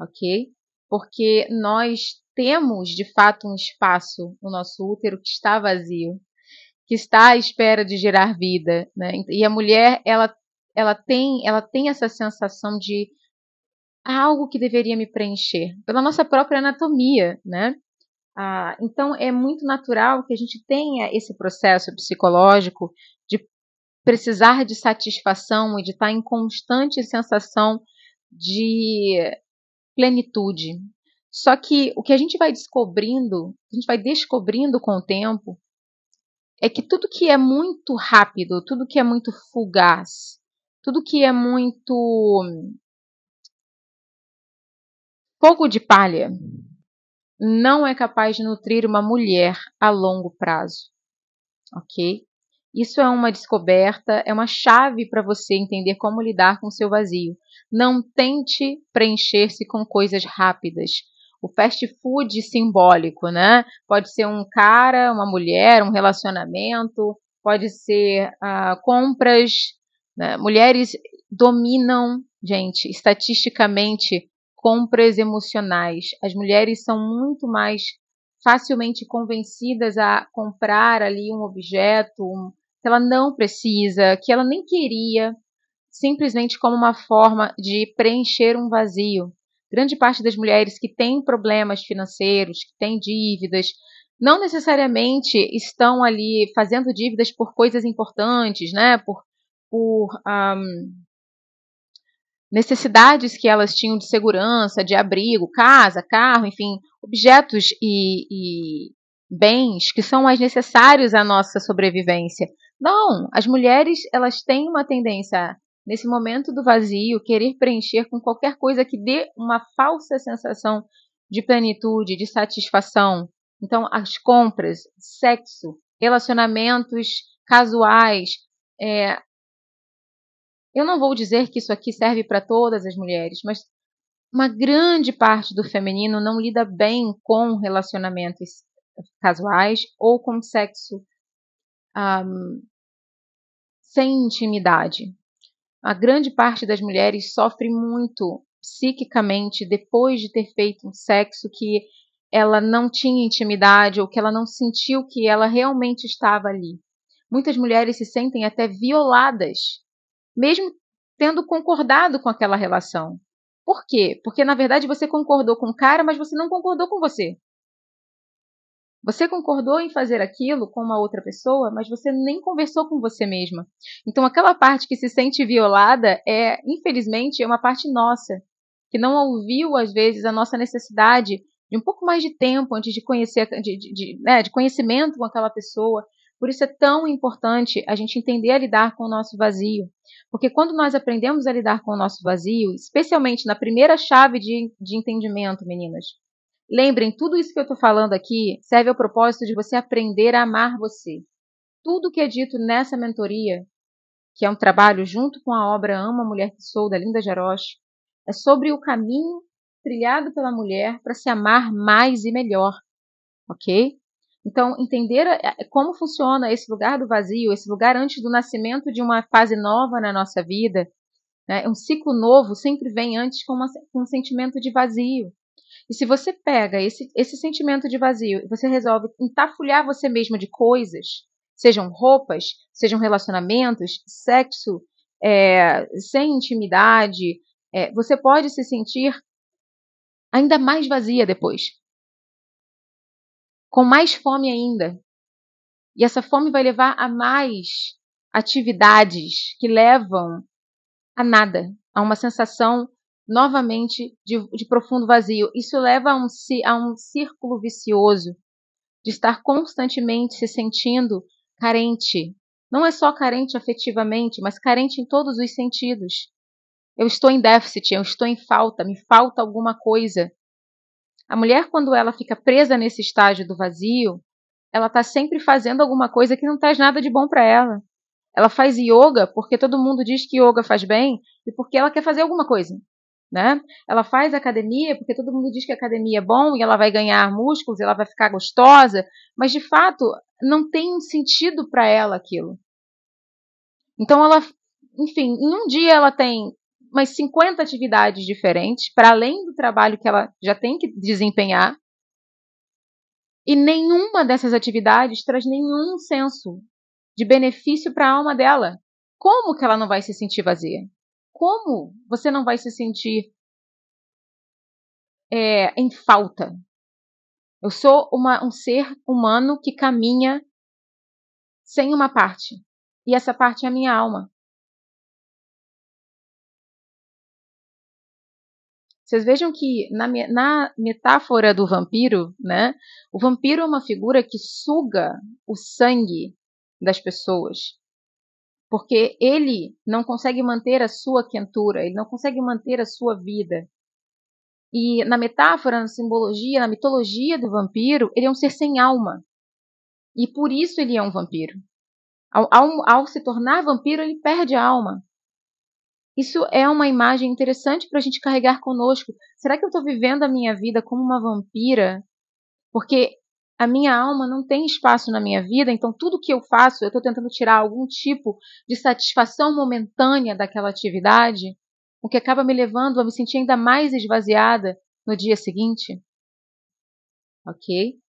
ok? Porque nós temos de fato um espaço no nosso útero que está vazio, que está à espera de gerar vida, né? E a mulher, ela, ela, tem, ela tem essa sensação de algo que deveria me preencher, pela nossa própria anatomia, né? Ah, então é muito natural que a gente tenha esse processo psicológico de precisar de satisfação e de estar em constante sensação de plenitude. Só que o que a gente vai descobrindo, a gente vai descobrindo com o tempo, é que tudo que é muito rápido, tudo que é muito fugaz, tudo que é muito fogo de palha, não é capaz de nutrir uma mulher a longo prazo. Ok? Isso é uma descoberta, é uma chave para você entender como lidar com seu vazio. Não tente preencher-se com coisas rápidas. O fast food simbólico, né? Pode ser um cara, uma mulher, um relacionamento, pode ser ah, compras. Né? Mulheres dominam, gente, estatisticamente, compras emocionais. As mulheres são muito mais facilmente convencidas a comprar ali um objeto um, que ela não precisa, que ela nem queria, simplesmente como uma forma de preencher um vazio. Grande parte das mulheres que têm problemas financeiros, que têm dívidas, não necessariamente estão ali fazendo dívidas por coisas importantes, né? Por, por um, necessidades que elas tinham de segurança, de abrigo, casa, carro, enfim, objetos e, e bens que são mais necessários à nossa sobrevivência. Não, as mulheres elas têm uma tendência nesse momento do vazio querer preencher com qualquer coisa que dê uma falsa sensação de plenitude, de satisfação. Então, as compras, sexo, relacionamentos casuais. É... Eu não vou dizer que isso aqui serve para todas as mulheres, mas uma grande parte do feminino não lida bem com relacionamentos casuais ou com sexo um, sem intimidade. A grande parte das mulheres sofre muito psiquicamente depois de ter feito um sexo que ela não tinha intimidade ou que ela não sentiu que ela realmente estava ali. Muitas mulheres se sentem até violadas, mesmo tendo concordado com aquela relação. Por quê? Porque na verdade você concordou com o cara, mas você não concordou com você. Você concordou em fazer aquilo com uma outra pessoa, mas você nem conversou com você mesma. Então, aquela parte que se sente violada é, infelizmente, é uma parte nossa, que não ouviu, às vezes, a nossa necessidade de um pouco mais de tempo antes de conhecer, de, de, de, né, de conhecimento com aquela pessoa, por isso é tão importante a gente entender a lidar com o nosso vazio. Porque quando nós aprendemos a lidar com o nosso vazio, especialmente na primeira chave de, de entendimento, meninas, lembrem, tudo isso que eu estou falando aqui serve ao propósito de você aprender a amar você. Tudo que é dito nessa mentoria, que é um trabalho junto com a obra Ama a Mulher que Sou, da Linda Jaroche, é sobre o caminho trilhado pela mulher para se amar mais e melhor, ok? Então, entender é, é, como funciona esse lugar do vazio, esse lugar antes do nascimento de uma fase nova na nossa vida, né? um ciclo novo sempre vem antes com, uma, com um sentimento de vazio. E se você pega esse, esse sentimento de vazio e você resolve entafulhar você mesmo de coisas, sejam roupas, sejam relacionamentos, sexo, é, sem intimidade, é, você pode se sentir ainda mais vazia depois com mais fome ainda. E essa fome vai levar a mais atividades que levam a nada, a uma sensação novamente de, de profundo vazio. Isso leva a um, a um círculo vicioso de estar constantemente se sentindo carente. Não é só carente afetivamente, mas carente em todos os sentidos. Eu estou em déficit, eu estou em falta, me falta alguma coisa. A mulher, quando ela fica presa nesse estágio do vazio, ela está sempre fazendo alguma coisa que não traz nada de bom para ela. Ela faz yoga porque todo mundo diz que yoga faz bem e porque ela quer fazer alguma coisa. Né? Ela faz academia porque todo mundo diz que academia é bom e ela vai ganhar músculos, ela vai ficar gostosa, mas de fato não tem sentido para ela aquilo. Então ela, enfim, em um dia ela tem umas 50 atividades diferentes, para além do trabalho que ela já tem que desempenhar. E nenhuma dessas atividades traz nenhum senso de benefício para a alma dela. Como que ela não vai se sentir vazia? Como você não vai se sentir é, em falta? Eu sou uma, um ser humano que caminha sem uma parte. E essa parte é a minha alma. Vocês vejam que na, na metáfora do vampiro, né, o vampiro é uma figura que suga o sangue das pessoas, porque ele não consegue manter a sua quentura, ele não consegue manter a sua vida. E na metáfora, na simbologia, na mitologia do vampiro, ele é um ser sem alma. E por isso ele é um vampiro. Ao, ao, ao se tornar vampiro, ele perde a alma. Isso é uma imagem interessante para a gente carregar conosco. Será que eu estou vivendo a minha vida como uma vampira? Porque a minha alma não tem espaço na minha vida, então tudo que eu faço, eu estou tentando tirar algum tipo de satisfação momentânea daquela atividade, o que acaba me levando a me sentir ainda mais esvaziada no dia seguinte. Ok?